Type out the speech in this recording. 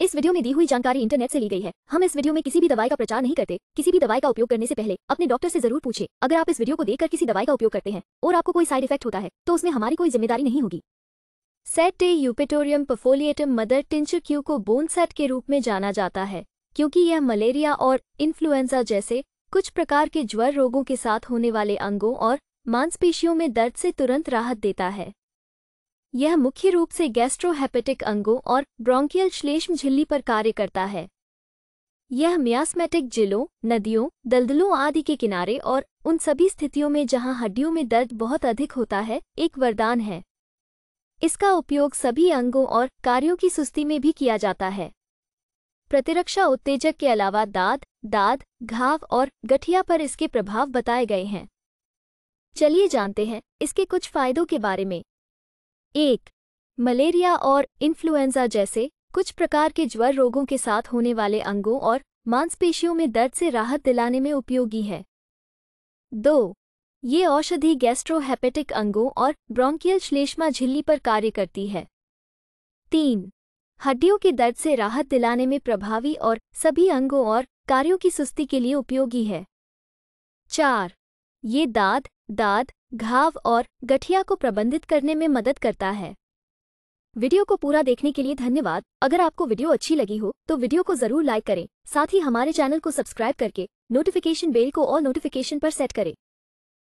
इस वीडियो में दी हुई जानकारी इंटरनेट से ली गई है हम इस वीडियो में किसी भी दवाई का प्रचार नहीं करते किसी भी दवाई का उपयोग करने से पहले अपने डॉक्टर से जरूर पूछे अगर आप इस वीडियो को देखकर किसी दवाई का उपयोग करते हैं और आपको कोई साइड इफेक्ट होता है तो उसमें हमारी कोई जिम्मेदारी नहीं होगी सेट ए Eupatorium perfoliatum mother tincture Q को बोन सेट के रूप में जाना जाता है क्योंकि यह मलेरिया और इन्फ्लुएंजा जैसे कुछ प्रकार के ज्वर रोगों के साथ होने वाले अंगों और मांसपेशियों में दर्द से तुरंत राहत देता है यह मुख्य रूप से गैस्ट्रोहेपेटिक अंगों और ब्रोंकियल श्लेष्म झिल्ली पर कार्य करता है यह म्यास्मेटिक जिलों नदियों दलदलों आदि के किनारे और उन सभी स्थितियों में जहां हड्डियों में दर्द बहुत अधिक होता है एक वरदान है इसका उपयोग सभी अंगों और कार्यों की सुस्ती में भी किया जाता है प्रतिरक्षा उत्तेजक के अलावा दाद दाद घाव और गठिया पर इसके प्रभाव बताए गए हैं चलिए जानते हैं इसके कुछ फायदों के बारे में एक मलेरिया और इन्फ्लुएंजा जैसे कुछ प्रकार के ज्वर रोगों के साथ होने वाले अंगों और मांसपेशियों में दर्द से राहत दिलाने में उपयोगी है दो ये औषधि गैस्ट्रोहेपेटिक अंगों और ब्रोंकियल श्लेष्मा झिल्ली पर कार्य करती है तीन हड्डियों के दर्द से राहत दिलाने में प्रभावी और सभी अंगों और कार्यों की सुस्ती के लिए उपयोगी है चार ये दाद दाद घाव और गठिया को प्रबंधित करने में मदद करता है वीडियो को पूरा देखने के लिए धन्यवाद अगर आपको वीडियो अच्छी लगी हो तो वीडियो को जरूर लाइक करें साथ ही हमारे चैनल को सब्सक्राइब करके नोटिफिकेशन बेल को और नोटिफिकेशन पर सेट करें